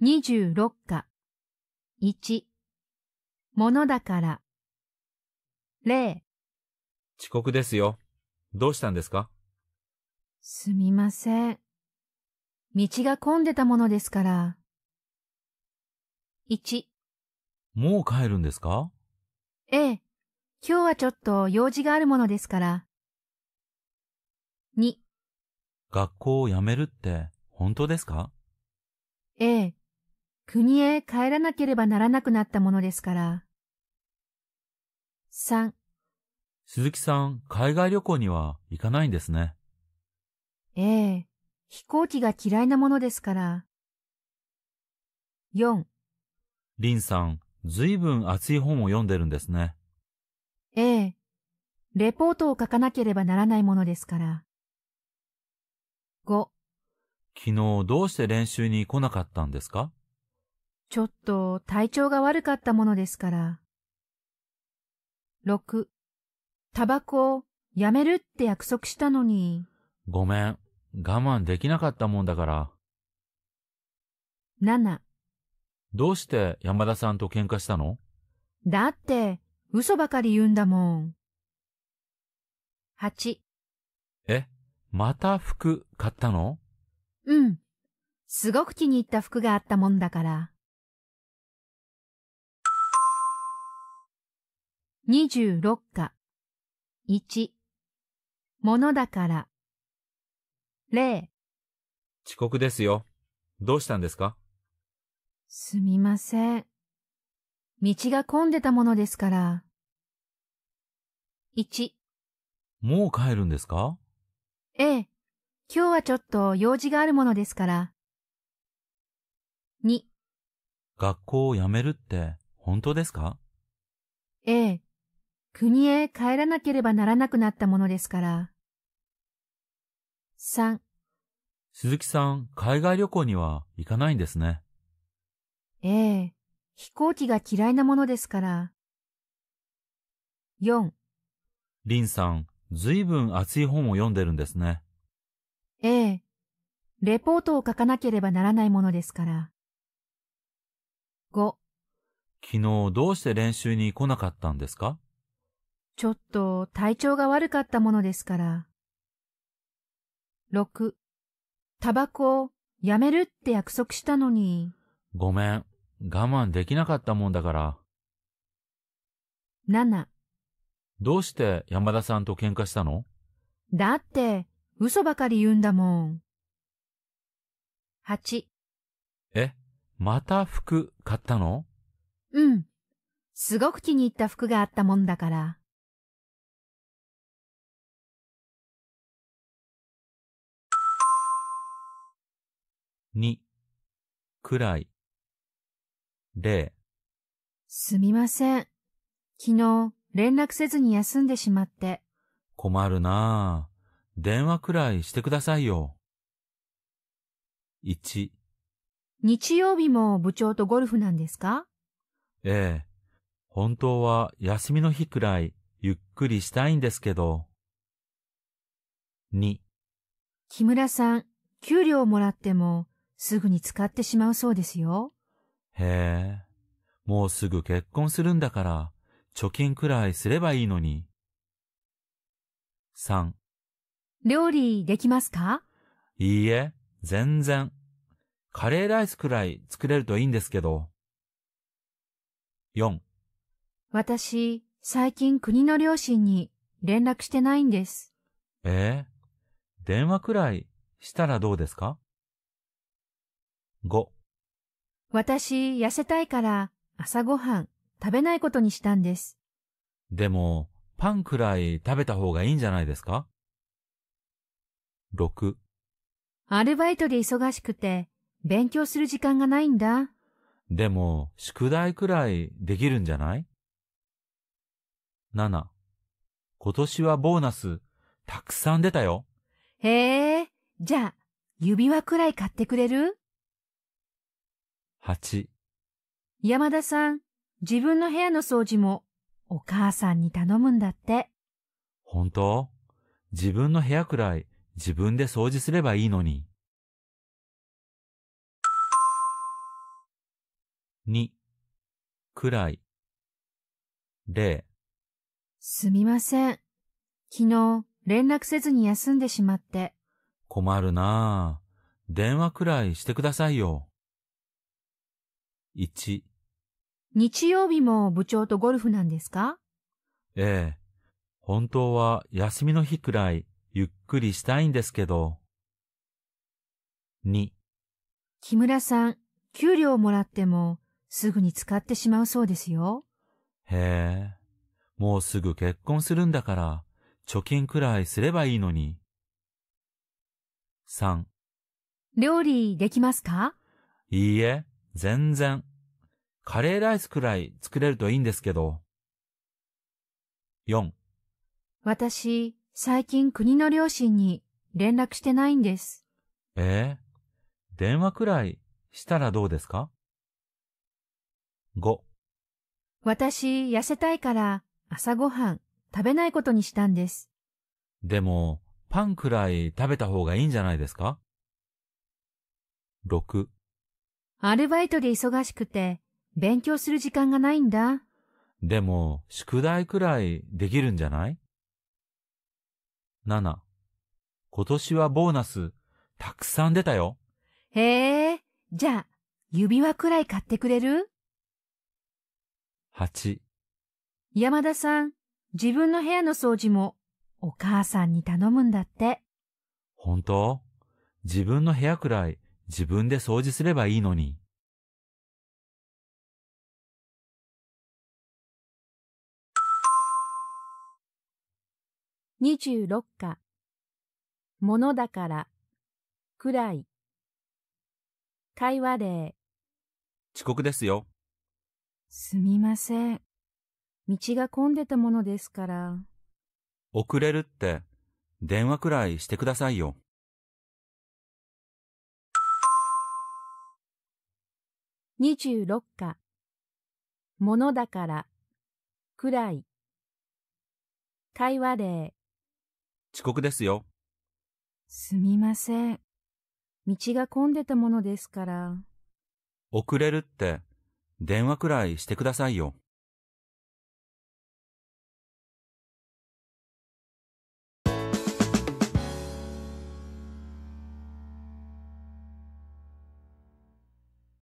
26課1ものだから0遅刻ですよ。どうしたんですかすみません。道が混んでたものですから。1もう帰るんですかええ。今日はちょっと用事があるものですから。2学校を辞めるって本当ですかええ。国へ帰らなければならなくなったものですから。3鈴木さん、海外旅行には行かないんですね。ええ、飛行機が嫌いなものですから。4林さん、ずいぶん熱い本を読んでるんですね。ええ、レポートを書かなければならないものですから。5昨日どうして練習に来なかったんですかちょっと体調が悪かったものですから。6. タバコをやめるって約束したのに。ごめん、我慢できなかったもんだから。7. どうして山田さんと喧嘩したのだって、嘘ばかり言うんだもん。8. え、また服買ったのうん。すごく気に入った服があったもんだから。26課1ものだから0遅刻ですよ。どうしたんですかすみません。道が混んでたものですから。1もう帰るんですかええ。今日はちょっと用事があるものですから。2学校を辞めるって本当ですかええ。国へ帰らなければならなくなったものですから。3鈴木さん、海外旅行には行かないんですね。ええ、飛行機が嫌いなものですから。4林さん、ずいぶん熱い本を読んでるんですね。ええ、レポートを書かなければならないものですから。5昨日どうして練習に来なかったんですかちょっと体調が悪かったものですから。6. タバコをやめるって約束したのに。ごめん、我慢できなかったもんだから。7. どうして山田さんと喧嘩したのだって、嘘ばかり言うんだもん。8. え、また服買ったのうん。すごく気に入った服があったもんだから。に、くらい、れ、すみません。昨日、連絡せずに休んでしまって。困るなあ電話くらいしてくださいよ。1。日曜日も部長とゴルフなんですかええ。本当は休みの日くらいゆっくりしたいんですけど。2。木村さん、給料もらってもすぐに使ってしまうそうですよ。へえ。もうすぐ結婚するんだから、貯金くらいすればいいのに。3。料理できますかいいえ、全然。カレーライスくらい作れるといいんですけど。4。私、最近国の両親に連絡してないんです。ええ電話くらいしたらどうですか5私、痩せたいから朝ごはん食べないことにしたんです。でも、パンくらい食べた方がいいんじゃないですか ?6 アルバイトで忙しくて勉強する時間がないんだ。でも、宿題くらいできるんじゃない ?7 今年はボーナスたくさん出たよ。へえ、じゃあ、指輪くらい買ってくれる8山田さん、自分の部屋の掃除もお母さんに頼むんだって。本当自分の部屋くらい自分で掃除すればいいのに。2くらい0すみません。昨日連絡せずに休んでしまって。困るなぁ。電話くらいしてくださいよ。1日曜日も部長とゴルフなんですかええ。本当は休みの日くらいゆっくりしたいんですけど。2木村さん、給料もらってもすぐに使ってしまうそうですよ。へえ。もうすぐ結婚するんだから貯金くらいすればいいのに。3料理できますかいいえ、全然。カレーライスくらい作れるといいんですけど。4。私、最近国の両親に連絡してないんです。ええー、電話くらいしたらどうですか ?5。私、痩せたいから朝ごはん食べないことにしたんです。でも、パンくらい食べた方がいいんじゃないですか ?6。アルバイトで忙しくて、勉強する時間がないんだ。でも、宿題くらいできるんじゃない ?7、今年はボーナス、たくさん出たよ。へえ、じゃあ、指輪くらい買ってくれる ?8、山田さん、自分の部屋の掃除も、お母さんに頼むんだって。本当自分の部屋くらい自分で掃除すればいいのに。26課。ものだから、くらい。会話例。遅刻ですよ。すみません。道が混んでたものですから。遅れるって、電話くらいしてくださいよ。26課。ものだから、くらい。会話例。遅刻ですよ。すみません。道が混んでたものですから。遅れるって、電話くらいしてくださいよ。